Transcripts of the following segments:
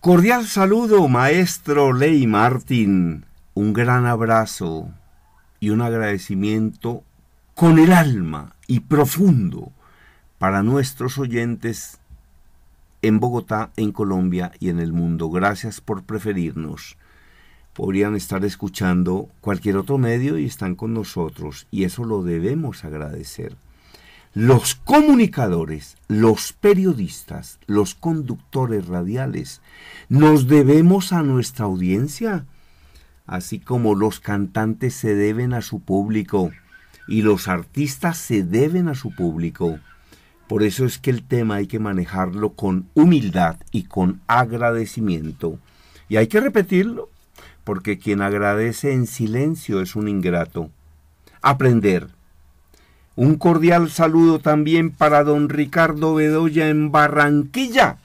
Cordial saludo, maestro Ley Martín. Un gran abrazo y un agradecimiento con el alma y profundo para nuestros oyentes en Bogotá, en Colombia y en el mundo. Gracias por preferirnos. Podrían estar escuchando cualquier otro medio y están con nosotros y eso lo debemos agradecer los comunicadores, los periodistas, los conductores radiales, nos debemos a nuestra audiencia, así como los cantantes se deben a su público y los artistas se deben a su público. Por eso es que el tema hay que manejarlo con humildad y con agradecimiento. Y hay que repetirlo, porque quien agradece en silencio es un ingrato. Aprender un cordial saludo también para don Ricardo Bedoya en Barranquilla.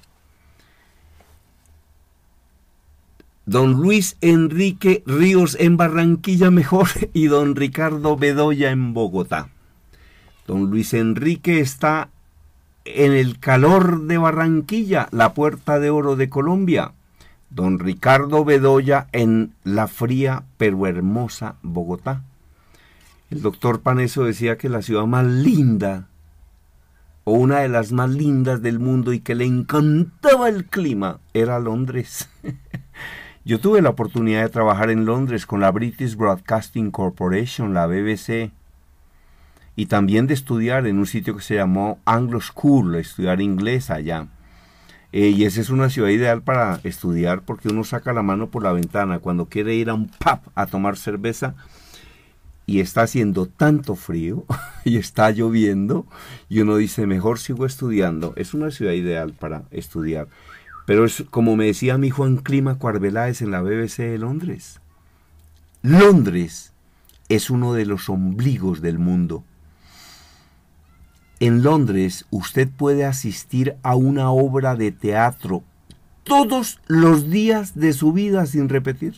Don Luis Enrique Ríos en Barranquilla mejor y don Ricardo Bedoya en Bogotá. Don Luis Enrique está en el calor de Barranquilla, la puerta de oro de Colombia. Don Ricardo Bedoya en la fría pero hermosa Bogotá. El doctor Paneso decía que la ciudad más linda, o una de las más lindas del mundo y que le encantaba el clima, era Londres. Yo tuve la oportunidad de trabajar en Londres con la British Broadcasting Corporation, la BBC, y también de estudiar en un sitio que se llamó Anglo School, estudiar inglés allá. Eh, y esa es una ciudad ideal para estudiar porque uno saca la mano por la ventana. Cuando quiere ir a un pub a tomar cerveza, y está haciendo tanto frío y está lloviendo y uno dice, mejor sigo estudiando. Es una ciudad ideal para estudiar. Pero es como me decía mi Juan Clima Cuarveláez en la BBC de Londres. Londres es uno de los ombligos del mundo. En Londres usted puede asistir a una obra de teatro todos los días de su vida sin repetir.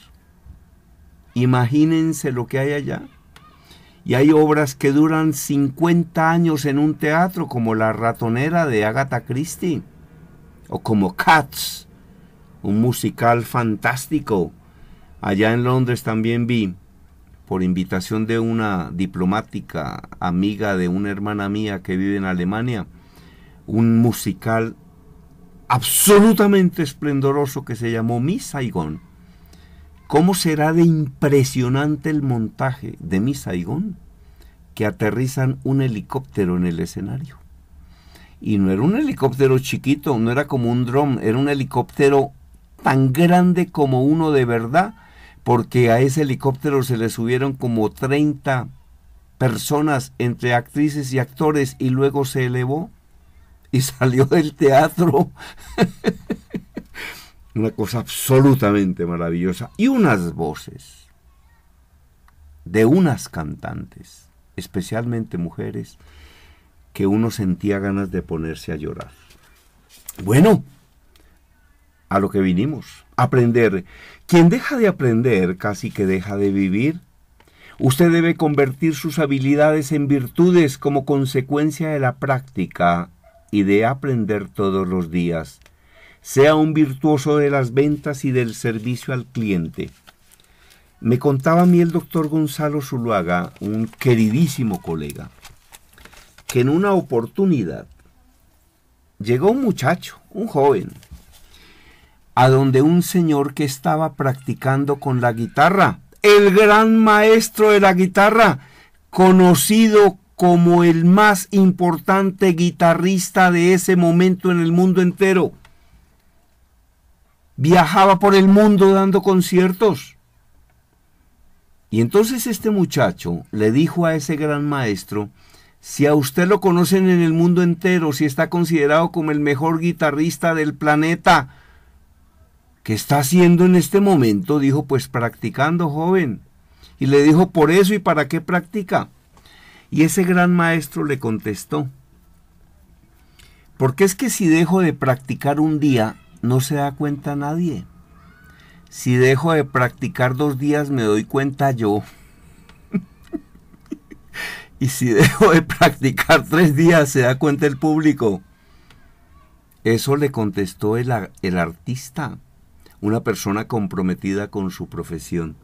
Imagínense lo que hay allá. Y hay obras que duran 50 años en un teatro, como La ratonera de Agatha Christie, o como Cats, un musical fantástico. Allá en Londres también vi, por invitación de una diplomática amiga de una hermana mía que vive en Alemania, un musical absolutamente esplendoroso que se llamó Miss Saigon ¿Cómo será de impresionante el montaje de mi Saigón que aterrizan un helicóptero en el escenario? Y no era un helicóptero chiquito, no era como un dron, era un helicóptero tan grande como uno de verdad, porque a ese helicóptero se le subieron como 30 personas entre actrices y actores y luego se elevó y salió del teatro una cosa absolutamente maravillosa y unas voces de unas cantantes, especialmente mujeres, que uno sentía ganas de ponerse a llorar. Bueno, a lo que vinimos, aprender. Quien deja de aprender casi que deja de vivir. Usted debe convertir sus habilidades en virtudes como consecuencia de la práctica y de aprender todos los días sea un virtuoso de las ventas y del servicio al cliente. Me contaba a mí el doctor Gonzalo Zuluaga, un queridísimo colega, que en una oportunidad llegó un muchacho, un joven, a donde un señor que estaba practicando con la guitarra, el gran maestro de la guitarra, conocido como el más importante guitarrista de ese momento en el mundo entero, viajaba por el mundo dando conciertos. Y entonces este muchacho le dijo a ese gran maestro, si a usted lo conocen en el mundo entero, si está considerado como el mejor guitarrista del planeta, ¿qué está haciendo en este momento? Dijo, pues practicando, joven. Y le dijo, por eso y para qué practica. Y ese gran maestro le contestó, porque es que si dejo de practicar un día, no se da cuenta nadie. Si dejo de practicar dos días me doy cuenta yo. y si dejo de practicar tres días se da cuenta el público. Eso le contestó el, el artista, una persona comprometida con su profesión.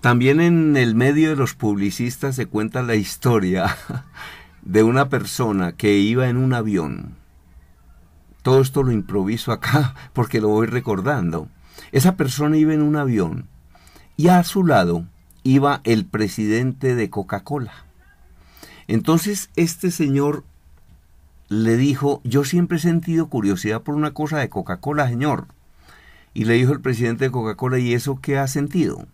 También en el medio de los publicistas se cuenta la historia de una persona que iba en un avión todo esto lo improviso acá porque lo voy recordando. Esa persona iba en un avión y a su lado iba el presidente de Coca-Cola. Entonces este señor le dijo, yo siempre he sentido curiosidad por una cosa de Coca-Cola, señor. Y le dijo el presidente de Coca-Cola, ¿y eso qué ha sentido?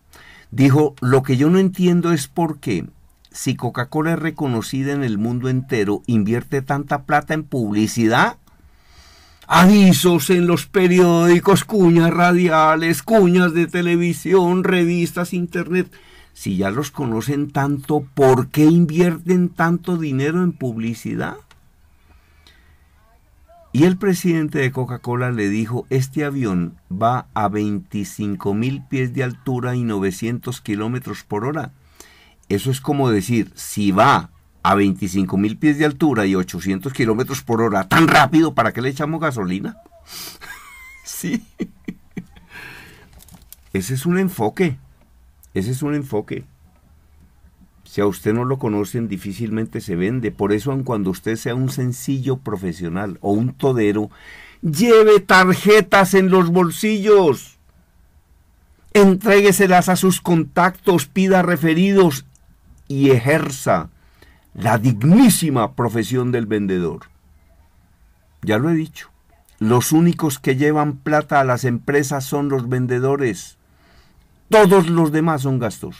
Dijo, lo que yo no entiendo es por qué, si Coca-Cola es reconocida en el mundo entero, invierte tanta plata en publicidad Avisos en los periódicos, cuñas radiales, cuñas de televisión, revistas, internet. Si ya los conocen tanto, ¿por qué invierten tanto dinero en publicidad? Y el presidente de Coca-Cola le dijo, este avión va a 25 mil pies de altura y 900 kilómetros por hora. Eso es como decir, si va a 25 mil pies de altura y 800 kilómetros por hora tan rápido, ¿para qué le echamos gasolina? sí. Ese es un enfoque. Ese es un enfoque. Si a usted no lo conocen, difícilmente se vende. Por eso, aun cuando usted sea un sencillo profesional o un todero, lleve tarjetas en los bolsillos. Entrégueselas a sus contactos, pida referidos y ejerza la dignísima profesión del vendedor. Ya lo he dicho, los únicos que llevan plata a las empresas son los vendedores. Todos los demás son gastos.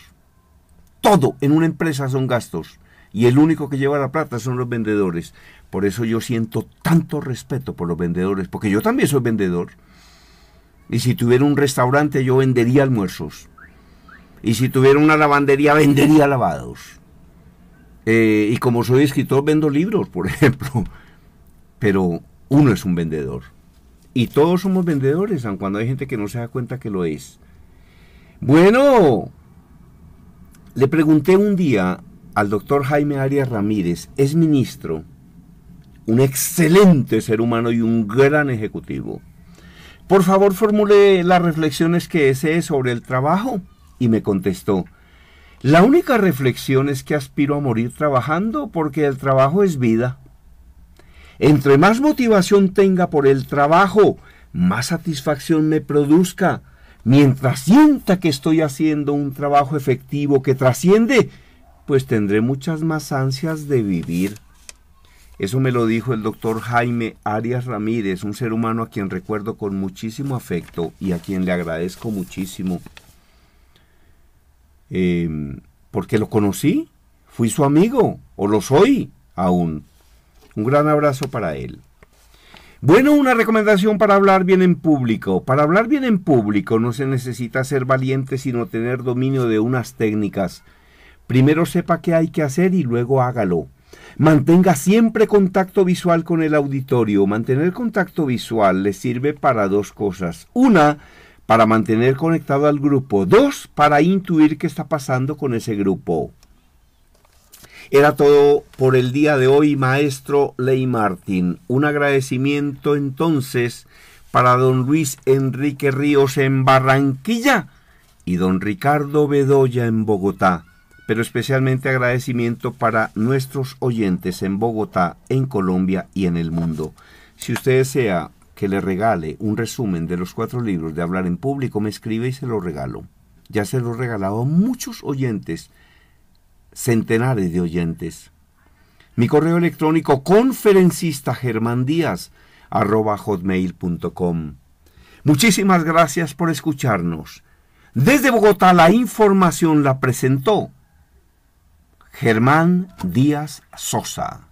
Todo en una empresa son gastos. Y el único que lleva la plata son los vendedores. Por eso yo siento tanto respeto por los vendedores, porque yo también soy vendedor. Y si tuviera un restaurante yo vendería almuerzos. Y si tuviera una lavandería vendería lavados. Eh, y como soy escritor, vendo libros, por ejemplo. Pero uno es un vendedor. Y todos somos vendedores, aun cuando hay gente que no se da cuenta que lo es. Bueno, le pregunté un día al doctor Jaime Arias Ramírez, es ministro, un excelente ser humano y un gran ejecutivo. Por favor, formule las reflexiones que desee sobre el trabajo. Y me contestó, la única reflexión es que aspiro a morir trabajando porque el trabajo es vida. Entre más motivación tenga por el trabajo, más satisfacción me produzca. Mientras sienta que estoy haciendo un trabajo efectivo que trasciende, pues tendré muchas más ansias de vivir. Eso me lo dijo el doctor Jaime Arias Ramírez, un ser humano a quien recuerdo con muchísimo afecto y a quien le agradezco muchísimo. Em, porque lo conocí, fui su amigo, o lo soy aún. Un gran abrazo para él. Bueno, una recomendación para hablar bien en público. Para hablar bien en público no se necesita ser valiente, sino tener dominio de unas técnicas. Primero sepa qué hay que hacer y luego hágalo. Mantenga siempre contacto visual con el auditorio. Mantener contacto visual le sirve para dos cosas. Una, para mantener conectado al grupo. Dos, para intuir qué está pasando con ese grupo. Era todo por el día de hoy, maestro Ley Martín. Un agradecimiento entonces para don Luis Enrique Ríos en Barranquilla y don Ricardo Bedoya en Bogotá, pero especialmente agradecimiento para nuestros oyentes en Bogotá, en Colombia y en el mundo. Si usted desea que le regale un resumen de los cuatro libros de hablar en público, me escribe y se lo regalo. Ya se lo he regalado a muchos oyentes, centenares de oyentes. Mi correo electrónico conferencista arroba hotmail.com. Muchísimas gracias por escucharnos. Desde Bogotá la información la presentó Germán Díaz Sosa.